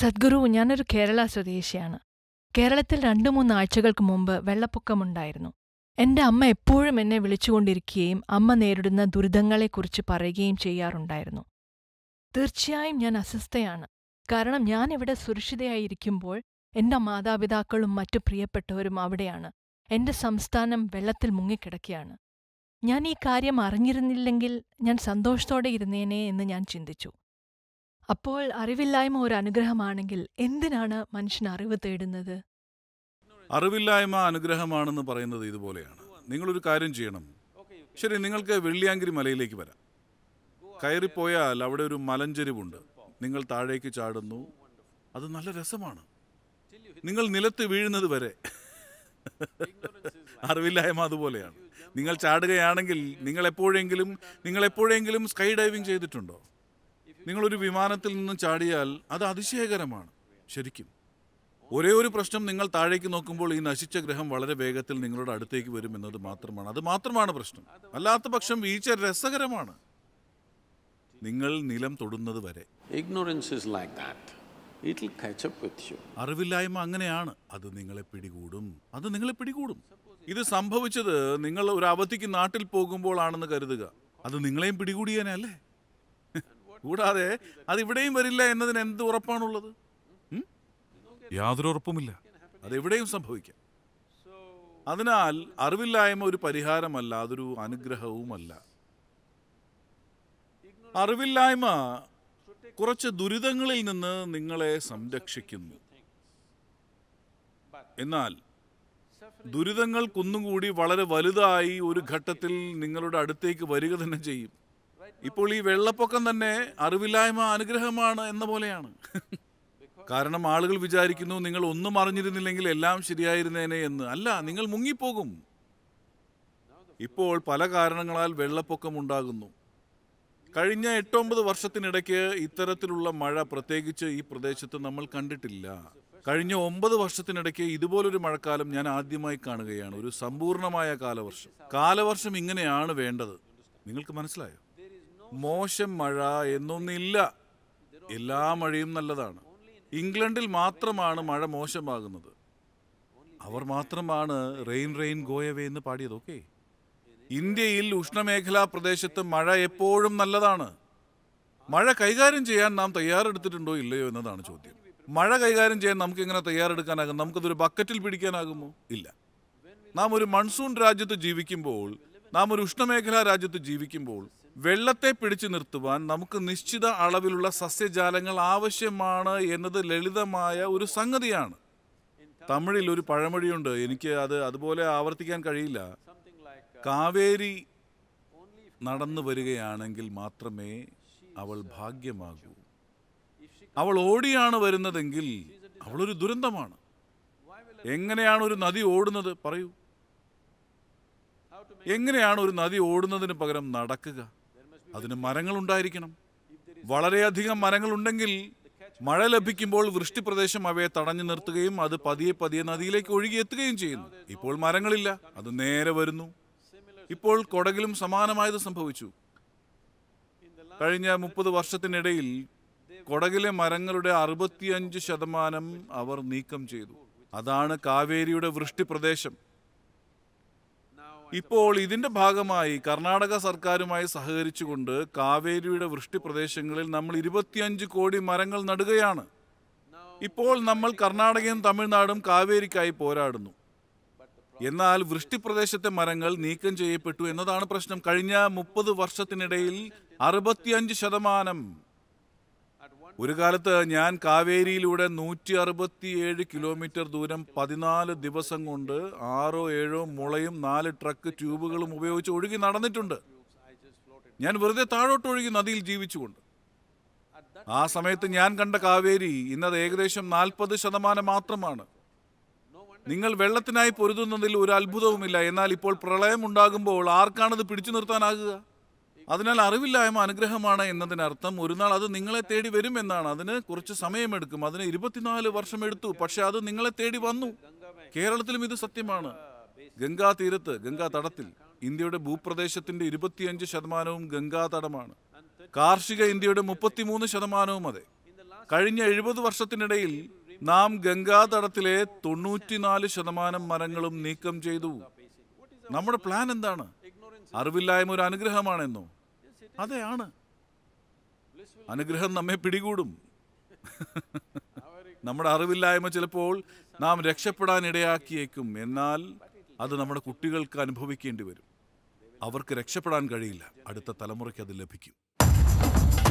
സദ്ഗുരു ഞാനൊരു കേരള സ്വദേശിയാണ് കേരളത്തിൽ രണ്ടു മൂന്നാഴ്ചകൾക്ക് മുമ്പ് വെള്ളപ്പൊക്കമുണ്ടായിരുന്നു എന്റെ അമ്മ എപ്പോഴും എന്നെ വിളിച്ചുകൊണ്ടിരിക്കുകയും അമ്മ നേരിടുന്ന ദുരിതങ്ങളെക്കുറിച്ച് പറയുകയും ചെയ്യാറുണ്ടായിരുന്നു തീർച്ചയായും ഞാൻ അസ്വസ്ഥയാണ് കാരണം ഞാൻ ഇവിടെ സുരക്ഷിതയായിരിക്കുമ്പോൾ എന്റെ മാതാപിതാക്കളും മറ്റു പ്രിയപ്പെട്ടവരും അവിടെയാണ് എന്റെ സംസ്ഥാനം വെള്ളത്തിൽ മുങ്ങിക്കിടക്കുകയാണ് ഞാൻ ഈ കാര്യം അറിഞ്ഞിരുന്നില്ലെങ്കിൽ ഞാൻ സന്തോഷത്തോടെ ഇരുന്നേനെ എന്ന് ഞാൻ ചിന്തിച്ചു അപ്പോൾ അറിവില്ലായ്മ ഒരു അനുഗ്രഹമാണെങ്കിൽ എന്തിനാണ് മനുഷ്യൻ അറിവ് തേടുന്നത് അറിവില്ലായ്മ അനുഗ്രഹമാണെന്ന് പറയുന്നത് ഇതുപോലെയാണ് നിങ്ങളൊരു കാര്യം ചെയ്യണം ശരി നിങ്ങൾക്ക് വെള്ളിയാങ്കിരി മലയിലേക്ക് വരാം കയറിപ്പോയാൽ അവിടെ ഒരു മലഞ്ചെരിവുണ്ട് നിങ്ങൾ താഴേക്ക് ചാടുന്നു അത് നല്ല രസമാണ് നിങ്ങൾ നിലത്ത് വീഴുന്നത് വരെ അറിവില്ലായ്മ അതുപോലെയാണ് നിങ്ങൾ ചാടുകയാണെങ്കിൽ നിങ്ങൾ എപ്പോഴെങ്കിലും നിങ്ങൾ എപ്പോഴെങ്കിലും സ്കൈ ഡൈവിംഗ് ചെയ്തിട്ടുണ്ടോ നിങ്ങളൊരു വിമാനത്തിൽ നിന്ന് ചാടിയാൽ അത് അതിശയകരമാണ് ശരിക്കും ഒരേ ഒരു പ്രശ്നം നിങ്ങൾ താഴേക്ക് നോക്കുമ്പോൾ ഈ നശിച്ച ഗ്രഹം വളരെ വേഗത്തിൽ നിങ്ങളുടെ അടുത്തേക്ക് വരും എന്നത് മാത്രമാണ് അത് മാത്രമാണ് പ്രശ്നം അല്ലാത്ത പക്ഷം വീഴ്ച രസകരമാണ് നിങ്ങൾ നിലം തൊടുന്നത് വരെ അറിവില്ലായ്മ അങ്ങനെയാണ് അത് നിങ്ങളെ പിടികൂടും അത് നിങ്ങളെ പിടികൂടും ഇത് സംഭവിച്ചത് നിങ്ങൾ ഒരു അവധിക്ക് നാട്ടിൽ പോകുമ്പോഴാണെന്ന് കരുതുക അത് നിങ്ങളെയും അല്ലേ കൂടാതെ അതിവിടെയും വരില്ല എന്നതിന് എന്ത് ഉറപ്പാണുള്ളത് യാതൊരു ഉറപ്പുമില്ല അതെവിടെയും സംഭവിക്കാം അതിനാൽ അറിവില്ലായ്മ ഒരു പരിഹാരമല്ല അതൊരു അനുഗ്രഹവുമല്ല അറിവില്ലായ്മ കുറച്ച് ദുരിതങ്ങളിൽ നിന്ന് നിങ്ങളെ സംരക്ഷിക്കുന്നു എന്നാൽ ദുരിതങ്ങൾക്കൊന്നും കൂടി വളരെ വലുതായി ഒരു ഘട്ടത്തിൽ നിങ്ങളുടെ അടുത്തേക്ക് വരിക തന്നെ ചെയ്യും ഇപ്പോൾ ഈ വെള്ളപ്പൊക്കം തന്നെ അറിവില്ലായ്മ അനുഗ്രഹമാണ് എന്ന പോലെയാണ് കാരണം ആളുകൾ വിചാരിക്കുന്നു നിങ്ങൾ ഒന്നും അറിഞ്ഞിരുന്നില്ലെങ്കിൽ എല്ലാം ശരിയായിരുന്നേനെ എന്ന് അല്ല നിങ്ങൾ മുങ്ങിപ്പോകും ഇപ്പോൾ പല കാരണങ്ങളാൽ വെള്ളപ്പൊക്കം ഉണ്ടാകുന്നു കഴിഞ്ഞ എട്ടൊമ്പത് വർഷത്തിനിടയ്ക്ക് ഇത്തരത്തിലുള്ള മഴ പ്രത്യേകിച്ച് ഈ പ്രദേശത്ത് നമ്മൾ കണ്ടിട്ടില്ല കഴിഞ്ഞ ഒമ്പത് വർഷത്തിനിടയ്ക്ക് ഇതുപോലൊരു മഴക്കാലം ഞാൻ ആദ്യമായി കാണുകയാണ് ഒരു സമ്പൂർണമായ കാലവർഷം കാലവർഷം ഇങ്ങനെയാണ് വേണ്ടത് നിങ്ങൾക്ക് മനസ്സിലായോ മോശം മഴ എന്നൊന്നില്ല എല്ലാ മഴയും നല്ലതാണ് ഇംഗ്ലണ്ടിൽ മാത്രമാണ് മഴ മോശമാകുന്നത് അവർ മാത്രമാണ് റെയിൻ റെയിൻ ഗോയവേ എന്ന് പാടിയത് ഓക്കെ ഇന്ത്യയിൽ ഉഷ്ണമേഖലാ പ്രദേശത്ത് മഴ എപ്പോഴും നല്ലതാണ് മഴ കൈകാര്യം ചെയ്യാൻ നാം തയ്യാറെടുത്തിട്ടുണ്ടോ ഇല്ലയോ എന്നതാണ് ചോദ്യം മഴ കൈകാര്യം ചെയ്യാൻ നമുക്ക് എങ്ങനെ തയ്യാറെടുക്കാനാകും നമുക്കതൊരു ബക്കറ്റിൽ പിടിക്കാനാകുമോ ഇല്ല നാം ഒരു മൺസൂൺ രാജ്യത്ത് ജീവിക്കുമ്പോൾ നാം ഒരു ഉഷ്ണമേഖലാ രാജ്യത്ത് ജീവിക്കുമ്പോൾ വെള്ളത്തെ പിടിച്ചു നിർത്തുവാൻ നമുക്ക് നിശ്ചിത അളവിലുള്ള സസ്യജാലങ്ങൾ ആവശ്യമാണ് എന്നത് ലളിതമായ ഒരു സംഗതിയാണ് തമിഴിൽ ഒരു പഴമൊഴിയുണ്ട് എനിക്ക് അത് അതുപോലെ ആവർത്തിക്കാൻ കഴിയില്ല കാവേരി നടന്നു വരികയാണെങ്കിൽ മാത്രമേ അവൾ ഭാഗ്യമാകൂ അവൾ ഓടിയാണ് വരുന്നതെങ്കിൽ അവളൊരു ദുരന്തമാണ് എങ്ങനെയാണ് ഒരു നദി ഓടുന്നത് പറയൂ എങ്ങനെയാണ് ഒരു നദി ഓടുന്നതിന് പകരം നടക്കുക അതിന് മരങ്ങളുണ്ടായിരിക്കണം വളരെയധികം മരങ്ങളുണ്ടെങ്കിൽ മഴ ലഭിക്കുമ്പോൾ വൃഷ്ടി പ്രദേശം അവയെ തടഞ്ഞു നിർത്തുകയും അത് പതിയെ പതിയെ നദിയിലേക്ക് ഒഴുകിയെത്തുകയും ചെയ്യുന്നു ഇപ്പോൾ മരങ്ങളില്ല അത് നേരെ വരുന്നു ഇപ്പോൾ കൊടകിലും സമാനമായത് സംഭവിച്ചു കഴിഞ്ഞ മുപ്പത് വർഷത്തിനിടയിൽ കൊടകിലെ മരങ്ങളുടെ അറുപത്തിയഞ്ച് ശതമാനം അവർ നീക്കം ചെയ്തു അതാണ് കാവേരിയുടെ വൃഷ്ടി പ്രദേശം ഇപ്പോൾ ഇതിന്റെ ഭാഗമായി കർണാടക സർക്കാരുമായി സഹകരിച്ചുകൊണ്ട് കാവേരിയുടെ വൃഷ്ടി പ്രദേശങ്ങളിൽ നമ്മൾ ഇരുപത്തിയഞ്ച് കോടി മരങ്ങൾ നടുകയാണ് ഇപ്പോൾ നമ്മൾ കർണാടകയും തമിഴ്നാടും കാവേരിക്കായി പോരാടുന്നു എന്നാൽ വൃഷ്ടിപ്രദേശത്തെ മരങ്ങൾ നീക്കം ചെയ്യപ്പെട്ടു എന്നതാണ് പ്രശ്നം കഴിഞ്ഞ മുപ്പത് വർഷത്തിനിടയിൽ അറുപത്തിയഞ്ച് ശതമാനം ഒരു കാലത്ത് ഞാൻ കാവേരിയിലൂടെ നൂറ്റി അറുപത്തിയേഴ് കിലോമീറ്റർ ദൂരം പതിനാല് ദിവസം കൊണ്ട് ആറോ ഏഴോ മുളയും നാല് ട്രക്ക് ട്യൂബുകളും ഉപയോഗിച്ച് ഒഴുകി നടന്നിട്ടുണ്ട് ഞാൻ വെറുതെ താഴോട്ട് ഒഴുകി നദിയിൽ ജീവിച്ചുകൊണ്ട് ആ സമയത്ത് ഞാൻ കണ്ട കാവേരി ഇന്നത് ഏകദേശം നാൽപ്പത് ശതമാനം മാത്രമാണ് നിങ്ങൾ വെള്ളത്തിനായി പൊരുതുന്നതിൽ ഒരു അത്ഭുതവുമില്ല എന്നാൽ ഇപ്പോൾ പ്രളയം ഉണ്ടാകുമ്പോൾ ആർക്കാണത് പിടിച്ചു നിർത്താനാകുക അതിനാൽ അറിവില്ലായ്മ അനുഗ്രഹമാണ് എന്നതിനർത്ഥം ഒരു നാൾ അത് നിങ്ങളെ തേടി വരും എന്നാണ് അതിന് കുറച്ച് സമയമെടുക്കും അതിന് ഇരുപത്തിനാല് വർഷം എടുത്തു പക്ഷെ അത് നിങ്ങളെ തേടി വന്നു കേരളത്തിലും ഇത് സത്യമാണ് ഗംഗാ തീരത്ത് ഗംഗാ തടത്തിൽ ഇന്ത്യയുടെ ഭൂപ്രദേശത്തിന്റെ ഇരുപത്തിയഞ്ച് ശതമാനവും ഗംഗാതടമാണ് കാർഷിക ഇന്ത്യയുടെ മുപ്പത്തിമൂന്ന് ശതമാനവും അതെ കഴിഞ്ഞ എഴുപത് വർഷത്തിനിടയിൽ നാം ഗംഗാതടത്തിലെ തൊണ്ണൂറ്റിനാല് ശതമാനം മരങ്ങളും നീക്കം ചെയ്തു നമ്മുടെ പ്ലാൻ എന്താണ് അറിവില്ലായ്മ ഒരു അനുഗ്രഹമാണെന്നോ അതെയാണ് അനുഗ്രഹം നമ്മെ പിടികൂടും നമ്മുടെ അറിവില്ലായ്മ ചിലപ്പോൾ നാം രക്ഷപ്പെടാൻ ഇടയാക്കിയേക്കും എന്നാൽ അത് നമ്മുടെ കുട്ടികൾക്ക് അനുഭവിക്കേണ്ടി വരും അവർക്ക് രക്ഷപ്പെടാൻ കഴിയില്ല അടുത്ത തലമുറയ്ക്ക് അത് ലഭിക്കും